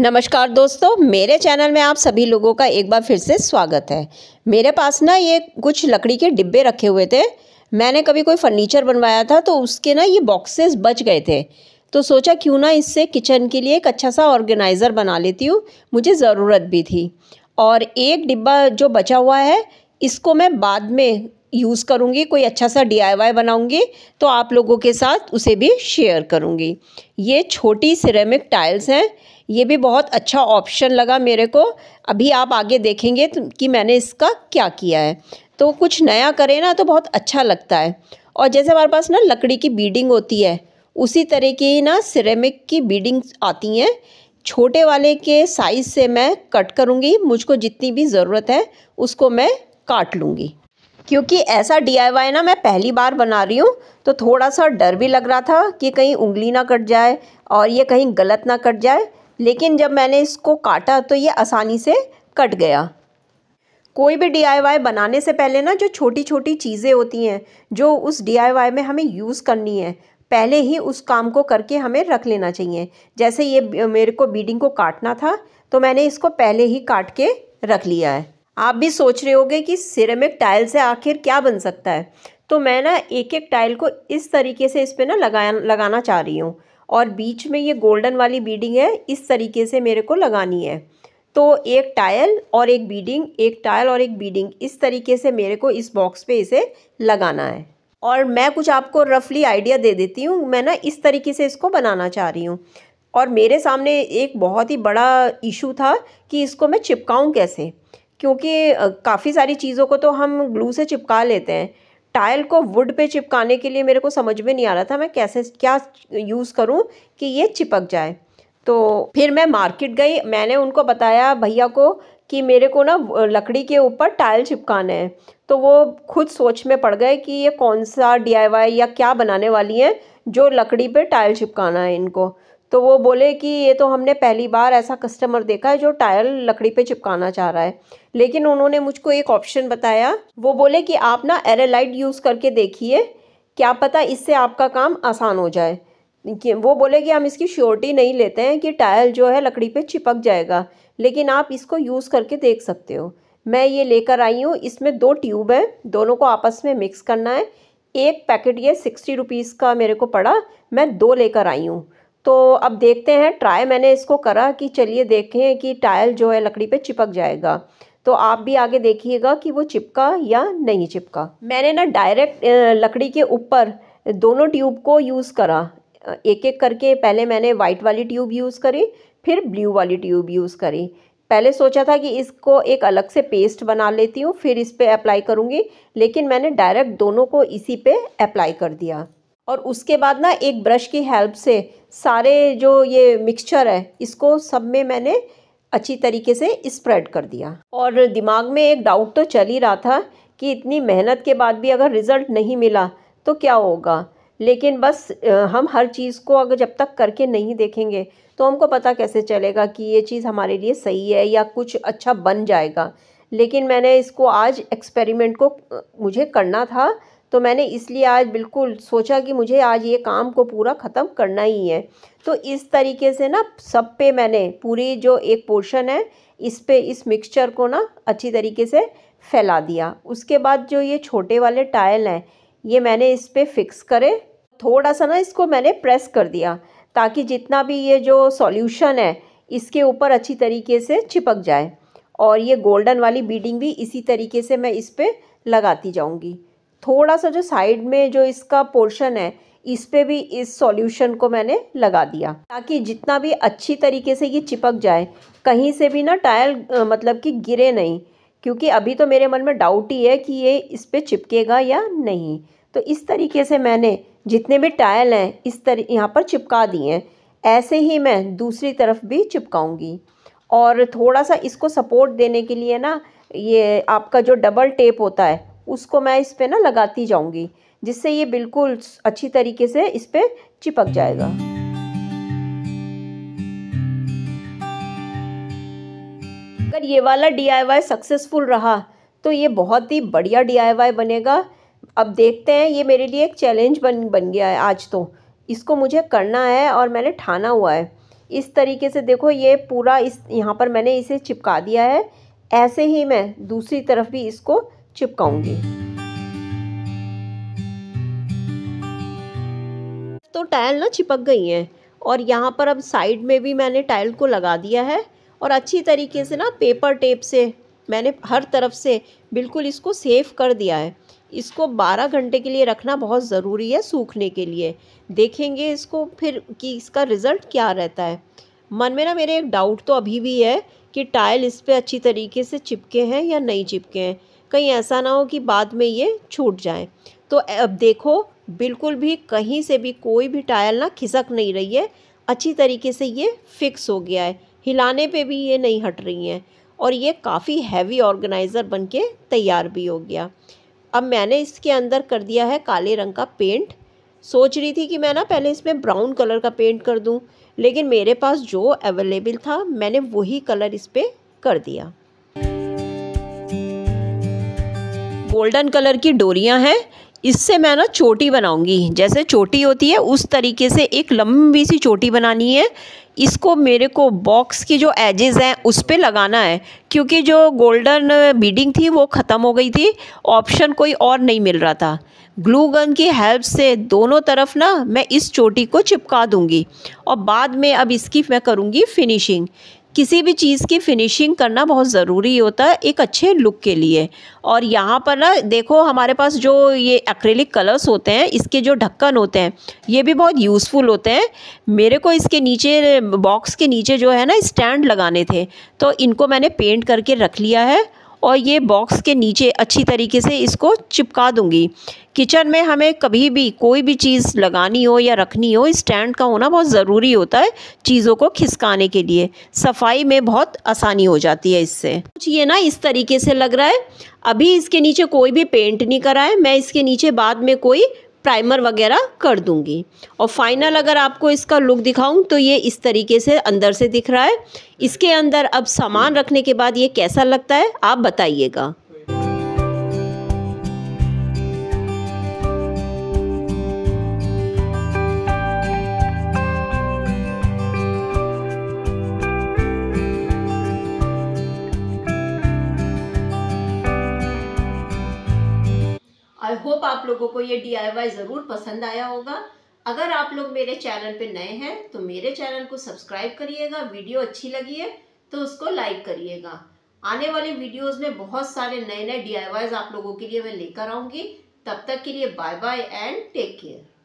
नमस्कार दोस्तों मेरे चैनल में आप सभी लोगों का एक बार फिर से स्वागत है मेरे पास ना ये कुछ लकड़ी के डिब्बे रखे हुए थे मैंने कभी कोई फर्नीचर बनवाया था तो उसके ना ये बॉक्सेस बच गए थे तो सोचा क्यों ना इससे किचन के लिए एक अच्छा सा ऑर्गेनाइज़र बना लेती हूँ मुझे ज़रूरत भी थी और एक डिब्बा जो बचा हुआ है इसको मैं बाद में यूज़ करूँगी कोई अच्छा सा डी आई वाई बनाऊँगी तो आप लोगों के साथ उसे भी शेयर करूँगी ये छोटी सिरेमिक टाइल्स हैं ये भी बहुत अच्छा ऑप्शन लगा मेरे को अभी आप आगे देखेंगे तो कि मैंने इसका क्या किया है तो कुछ नया करें ना तो बहुत अच्छा लगता है और जैसे हमारे पास ना लकड़ी की बीडिंग होती है उसी तरह की ना सिरेमिक की बीडिंग आती हैं छोटे वाले के साइज़ से मैं कट करूँगी मुझको जितनी भी ज़रूरत है उसको मैं काट लूँगी क्योंकि ऐसा डी ना मैं पहली बार बना रही हूँ तो थोड़ा सा डर भी लग रहा था कि कहीं उंगली ना कट जाए और ये कहीं गलत ना कट जाए लेकिन जब मैंने इसको काटा तो ये आसानी से कट गया कोई भी डी बनाने से पहले ना जो छोटी छोटी चीज़ें होती हैं जो उस डी में हमें यूज़ करनी है पहले ही उस काम को करके हमें रख लेना चाहिए जैसे ये मेरे को बीडिंग को काटना था तो मैंने इसको पहले ही काट के रख लिया है आप भी सोच रहे होंगे कि सिरेमिक टाइल से आखिर क्या बन सकता है तो मैं ना एक एक टाइल को इस तरीके से इस पर ना लगाया लगाना चाह रही हूँ और बीच में ये गोल्डन वाली बीडिंग है इस तरीके से मेरे को लगानी है तो एक टाइल और एक बीडिंग एक टाइल और एक बीडिंग इस तरीके से मेरे को इस बॉक्स पे इसे लगाना है और मैं कुछ आपको रफली आइडिया दे देती हूँ मैं ना इस तरीके से इसको बनाना चाह रही हूँ और मेरे सामने एक बहुत ही बड़ा इशू था कि इसको मैं चिपकाऊँ कैसे क्योंकि काफ़ी सारी चीज़ों को तो हम ग्लू से चिपका लेते हैं टाइल को वुड पे चिपकाने के लिए मेरे को समझ में नहीं आ रहा था मैं कैसे क्या यूज़ करूँ कि ये चिपक जाए तो फिर मैं मार्केट गई मैंने उनको बताया भैया को कि मेरे को ना लकड़ी के ऊपर टाइल चिपकाना है तो वो खुद सोच में पड़ गए कि ये कौन सा डी या क्या बनाने वाली हैं जो लकड़ी पे टाइल चिपकाना है इनको तो वो बोले कि ये तो हमने पहली बार ऐसा कस्टमर देखा है जो टायर लकड़ी पे चिपकाना चाह रहा है लेकिन उन्होंने मुझको एक ऑप्शन बताया वो बोले कि आप ना एरेलाइट यूज़ करके देखिए क्या पता इससे आपका काम आसान हो जाए वो बोले कि हम इसकी श्योरिटी नहीं लेते हैं कि टायर जो है लकड़ी पे चिपक जाएगा लेकिन आप इसको यूज़ करके देख सकते हो मैं ये लेकर आई हूँ इसमें दो ट्यूब हैं दोनों को आपस में मिक्स करना है एक पैकेट ये सिक्सटी रुपीज़ का मेरे को पड़ा मैं दो लेकर आई हूँ तो अब देखते हैं ट्राई मैंने इसको करा कि चलिए देखें कि टायल जो है लकड़ी पे चिपक जाएगा तो आप भी आगे देखिएगा कि वो चिपका या नहीं चिपका मैंने ना डायरेक्ट लकड़ी के ऊपर दोनों ट्यूब को यूज़ करा एक एक करके पहले मैंने वाइट वाली ट्यूब यूज़ करी फिर ब्लू वाली ट्यूब यूज़ करी पहले सोचा था कि इसको एक अलग से पेस्ट बना लेती हूँ फिर इस पर अप्लाई करूँगी लेकिन मैंने डायरेक्ट दोनों को इसी पर अप्लाई कर दिया और उसके बाद ना एक ब्रश की हेल्प से सारे जो ये मिक्सचर है इसको सब में मैंने अच्छी तरीके से स्प्रेड कर दिया और दिमाग में एक डाउट तो चल ही रहा था कि इतनी मेहनत के बाद भी अगर रिज़ल्ट नहीं मिला तो क्या होगा लेकिन बस हम हर चीज़ को अगर जब तक करके नहीं देखेंगे तो हमको पता कैसे चलेगा कि ये चीज़ हमारे लिए सही है या कुछ अच्छा बन जाएगा लेकिन मैंने इसको आज एक्सपेरिमेंट को मुझे करना था तो मैंने इसलिए आज बिल्कुल सोचा कि मुझे आज ये काम को पूरा ख़त्म करना ही है तो इस तरीके से ना सब पे मैंने पूरी जो एक पोर्शन है इस पे इस मिक्सचर को ना अच्छी तरीके से फैला दिया उसके बाद जो ये छोटे वाले टायल हैं ये मैंने इस पर फिक्स करे थोड़ा सा ना इसको मैंने प्रेस कर दिया ताकि जितना भी ये जो सॉल्यूशन है इसके ऊपर अच्छी तरीके से चिपक जाए और ये गोल्डन वाली बीडिंग भी इसी तरीके से मैं इस पर लगाती जाऊँगी थोड़ा सा जो साइड में जो इसका पोर्शन है इस पे भी इस सॉल्यूशन को मैंने लगा दिया ताकि जितना भी अच्छी तरीके से ये चिपक जाए कहीं से भी ना टायर मतलब कि गिरे नहीं क्योंकि अभी तो मेरे मन में डाउट ही है कि ये इस पर चिपकेगा या नहीं तो इस तरीके से मैंने जितने भी टायल हैं इस तर यहाँ पर चिपका दिए हैं ऐसे ही मैं दूसरी तरफ भी चिपकाऊंगी और थोड़ा सा इसको सपोर्ट देने के लिए ना ये आपका जो डबल टेप होता है उसको मैं इस पर ना लगाती जाऊँगी जिससे ये बिल्कुल अच्छी तरीके से इस पर चिपक जाएगा अगर ये वाला डी सक्सेसफुल रहा तो ये बहुत ही बढ़िया डी बनेगा अब देखते हैं ये मेरे लिए एक चैलेंज बन बन गया है आज तो इसको मुझे करना है और मैंने ठाना हुआ है इस तरीके से देखो ये पूरा इस यहाँ पर मैंने इसे चिपका दिया है ऐसे ही मैं दूसरी तरफ भी इसको चिपकाऊंगी तो टाइल ना चिपक गई हैं और यहाँ पर अब साइड में भी मैंने टाइल को लगा दिया है और अच्छी तरीके से ना पेपर टेप से मैंने हर तरफ से बिल्कुल इसको सेफ कर दिया है इसको 12 घंटे के लिए रखना बहुत ज़रूरी है सूखने के लिए देखेंगे इसको फिर कि इसका रिज़ल्ट क्या रहता है मन में ना मेरे एक डाउट तो अभी भी है कि टाइल इस पर अच्छी तरीके से चिपके हैं या नहीं चिपके हैं कहीं ऐसा ना हो कि बाद में ये छूट जाए तो अब देखो बिल्कुल भी कहीं से भी कोई भी टायल ना खिसक नहीं रही है अच्छी तरीके से ये फिक्स हो गया है हिलाने पे भी ये नहीं हट रही हैं और ये काफ़ी हैवी ऑर्गेनाइज़र बन के तैयार भी हो गया अब मैंने इसके अंदर कर दिया है काले रंग का पेंट सोच रही थी कि मैं ना पहले इसमें ब्राउन कलर का पेंट कर दूं लेकिन मेरे पास जो अवेलेबल था मैंने वही कलर इस पर कर दिया गोल्डन कलर की डोरियां हैं इससे मैं ना चोटी बनाऊंगी जैसे चोटी होती है उस तरीके से एक लंबी सी चोटी बनानी है इसको मेरे को बॉक्स की जो एजेस हैं उस पर लगाना है क्योंकि जो गोल्डन बीडिंग थी वो ख़त्म हो गई थी ऑप्शन कोई और नहीं मिल रहा था ग्लू गन की हेल्प से दोनों तरफ ना मैं इस चोटी को चिपका दूंगी और बाद में अब इसकी मैं करूँगी फिनिशिंग किसी भी चीज़ की फिनिशिंग करना बहुत ज़रूरी होता है एक अच्छे लुक के लिए और यहाँ पर ना देखो हमारे पास जो ये एक्रेलिक कलर्स होते हैं इसके जो ढक्कन होते हैं ये भी बहुत यूज़फुल होते हैं मेरे को इसके नीचे बॉक्स के नीचे जो है ना स्टैंड लगाने थे तो इनको मैंने पेंट करके रख लिया है और ये बॉक्स के नीचे अच्छी तरीके से इसको चिपका दूंगी किचन में हमें कभी भी कोई भी चीज़ लगानी हो या रखनी हो स्टैंड का होना बहुत ज़रूरी होता है चीज़ों को खिसकाने के लिए सफाई में बहुत आसानी हो जाती है इससे कुछ ये ना इस तरीके से लग रहा है अभी इसके नीचे कोई भी पेंट नहीं करा है मैं इसके नीचे बाद में कोई प्राइमर वगैरह कर दूंगी और फाइनल अगर आपको इसका लुक दिखाऊं तो ये इस तरीके से अंदर से दिख रहा है इसके अंदर अब सामान रखने के बाद ये कैसा लगता है आप बताइएगा लोगों को ये डी ज़रूर पसंद आया होगा अगर आप लोग मेरे चैनल पे नए हैं तो मेरे चैनल को सब्सक्राइब करिएगा वीडियो अच्छी लगी है तो उसको लाइक करिएगा आने वाले वीडियोस में बहुत सारे नए नए डी आप लोगों के लिए मैं लेकर आऊँगी तब तक के लिए bye bye and take care